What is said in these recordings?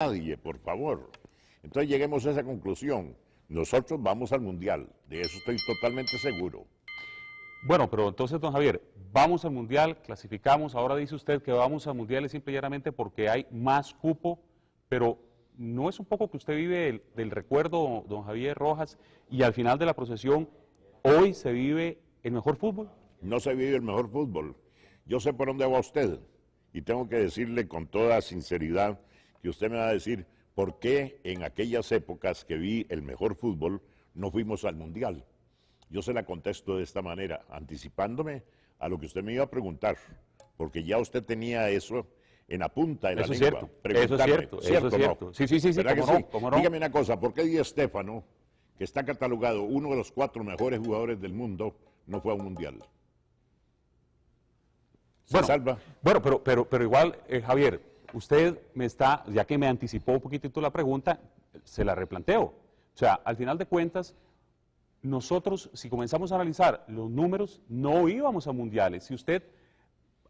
nadie, por favor. Entonces lleguemos a esa conclusión. Nosotros vamos al Mundial, de eso estoy totalmente seguro. Bueno, pero entonces, don Javier, vamos al Mundial, clasificamos, ahora dice usted que vamos al Mundial es simplemente porque hay más cupo, pero ¿no es un poco que usted vive del recuerdo, don Javier Rojas, y al final de la procesión, hoy se vive el mejor fútbol? No se vive el mejor fútbol. Yo sé por dónde va usted, y tengo que decirle con toda sinceridad que usted me va a decir por qué en aquellas épocas que vi el mejor fútbol no fuimos al Mundial. Yo se la contesto de esta manera, anticipándome a lo que usted me iba a preguntar, porque ya usted tenía eso en la punta de la eso Es cierto, eso es cierto, eso es cierto. Sí, sí, sí, sí, Dígame una cosa, ¿por qué Di Estefano, que está catalogado uno de los cuatro mejores jugadores del mundo, no fue a un Mundial? bueno, salva. Bueno, pero, pero, pero igual, eh, Javier, usted me está, ya que me anticipó un poquitito la pregunta, se la replanteo. O sea, al final de cuentas, nosotros, si comenzamos a analizar los números, no íbamos a mundiales. Si usted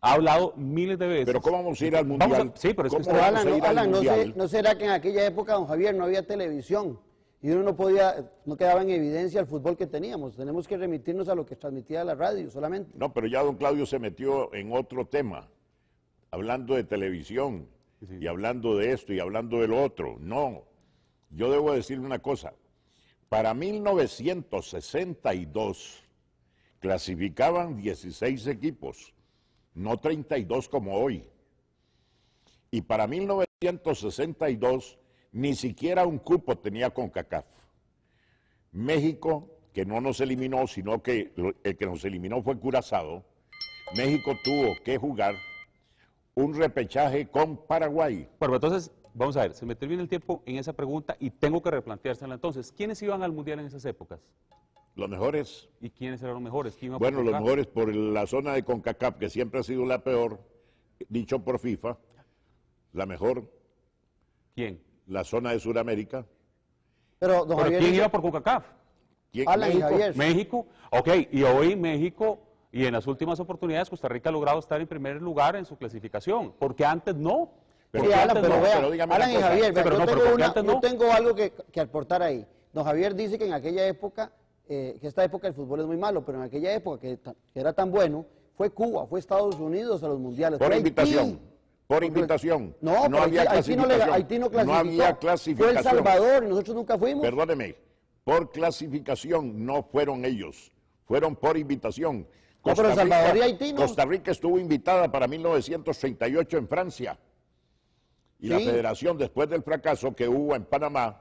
ha hablado miles de veces. Pero ¿cómo vamos a ir al mundial? sí, pero es que usted, no, no, será que en aquella época, don Javier, no había televisión? Y uno no podía, no quedaba en evidencia el fútbol que teníamos. Tenemos que remitirnos a lo que transmitía la radio solamente. No, pero ya don Claudio se metió en otro tema, hablando de televisión y hablando de esto y hablando del otro. No, yo debo decir una cosa. Para 1962 clasificaban 16 equipos, no 32 como hoy. Y para 1962 ni siquiera un cupo tenía con CACAF. México, que no nos eliminó, sino que el que nos eliminó fue Curazado, México tuvo que jugar un repechaje con Paraguay. Bueno, entonces, vamos a ver, se me termina el tiempo en esa pregunta y tengo que replanteársela entonces. ¿Quiénes iban al Mundial en esas épocas? Los mejores. ¿Y quiénes eran los mejores? bueno, los mejores por la zona de CONCACAF, que siempre ha sido la peor, dicho por FIFA, la mejor. ¿Quién? La zona de Sudamérica. Pero, ¿quién iba por CONCACAF? ¿Quién? México. México. Ok, y hoy México y en las últimas oportunidades Costa Rica ha logrado estar en primer lugar en su clasificación, porque antes no. Pero, no. pero y Javier, no, tengo algo que, aportar ahí. Don Javier dice que en aquella época, eh, que esta época el fútbol es muy malo, pero en aquella época que, era tan bueno, fue Cuba, fue Estados Unidos a los mundiales. Por invitación. Por invitación. No, no Haití, no, le, no Fue El Salvador y nosotros nunca fuimos. Perdóneme, por clasificación no fueron ellos, fueron por invitación. Costa, Rica, estuvo invitada para 1938 en Francia. Y la federación, después del fracaso que hubo en Panamá,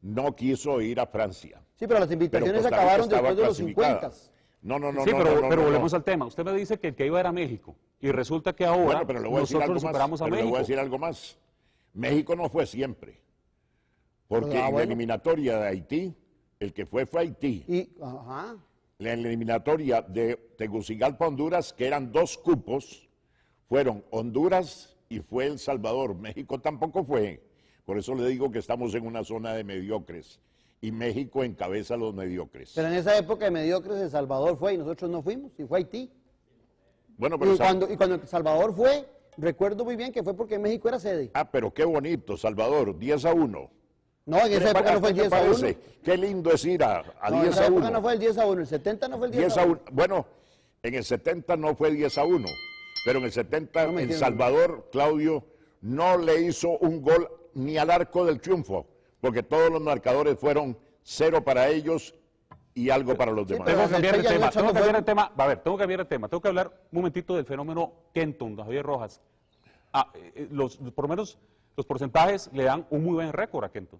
no quiso ir a Francia. Sí, pero las invitaciones acabaron después de los 50. No, no, no. Sí, pero, pero volvemos al tema. Usted me dice que el que iba era México. Y resulta que ahora bueno, pero le voy a decir algo más, pero México. Le voy a decir algo más. México no fue siempre. Porque ah, en la eliminatoria de Haití, el que fue fue Haití. ajá la eliminatoria de Tegucigalpa, Honduras, que eran dos cupos, fueron Honduras y fue El Salvador. México tampoco fue. Por eso le digo que estamos en una zona de mediocres. Y México encabeza a los mediocres. Pero en esa época de mediocres El Salvador fue y nosotros no fuimos, y fue Haití. Bueno, pero y, cuando, y cuando El Salvador fue, recuerdo muy bien que fue porque México era sede. Ah, pero qué bonito, Salvador, 10 a 1. No, en esa época no fue el 10 a 1. Qué lindo es ir a, 10 a 1. En no fue el 10 a 1, el 70 no fue el 10, a 1. Bueno, en el 70 no fue 10 a 1, pero en el 70 en Salvador, Claudio no le hizo un gol ni al arco del triunfo, porque todos los marcadores fueron cero para ellos y algo para los demás. tengo que cambiar el tema, tengo que cambiar el tema, a ver, tengo que cambiar el tema, tengo que hablar un momentito del fenómeno Kenton, Javier Rojas. Ah, eh, eh, por lo menos los porcentajes le dan un muy buen récord a Kenton.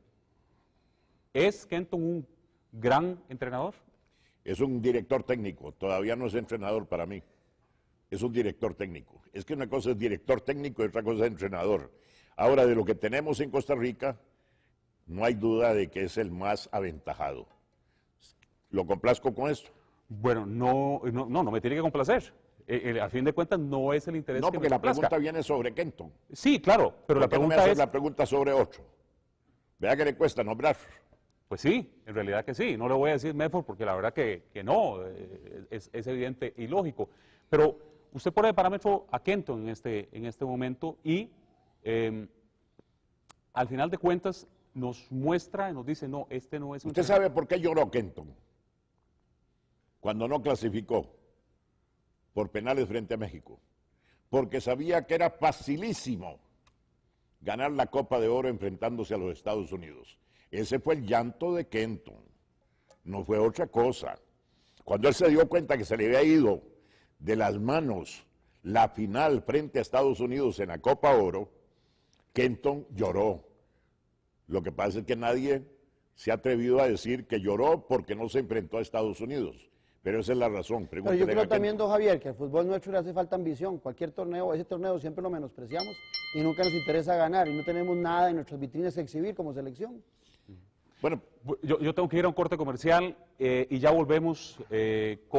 ¿Es Kenton un gran entrenador? Es un director técnico, todavía no es entrenador para mí. Es un director técnico. Es que una cosa es director técnico y otra cosa es entrenador. Ahora, de lo que tenemos en Costa Rica, no hay duda de que es el más aventajado. ¿Lo complazco con esto? Bueno, no, no, no, me tiene que complacer. Eh, eh, a fin de cuentas, no es el interés No, que porque la pregunta viene sobre Kenton. Sí, claro, pero la pregunta es... la pregunta sobre otro. Vea que le cuesta nombrar. Pues sí, en realidad que sí. No le voy a decir Medford porque la verdad que, que no, eh, es, evidente y lógico. Pero usted pone de parámetro a Kenton en este, en este momento y em, al final de cuentas nos muestra y nos dice, no, este no es un... ¿Usted sabe por qué lloró Kenton? Cuando no clasificó por penales frente a México. Porque sabía que era facilísimo ganar la Copa de Oro enfrentándose a los Estados Unidos ese fue el llanto de Kenton, no fue otra cosa. Cuando él se dio cuenta que se le había ido de las manos la final frente a Estados Unidos en la Copa Oro, Kenton lloró. Lo que pasa es que nadie se ha atrevido a decir que lloró porque no se enfrentó a Estados Unidos. Pero esa es la razón. Pero yo creo también, don Javier, que al fútbol nuestro le hace falta ambición. Cualquier torneo, ese torneo siempre lo menospreciamos y nunca nos interesa ganar y no tenemos nada en nuestras vitrinas que exhibir como selección. Bueno, yo, tengo que ir a un corte comercial eh, y ya volvemos eh, con...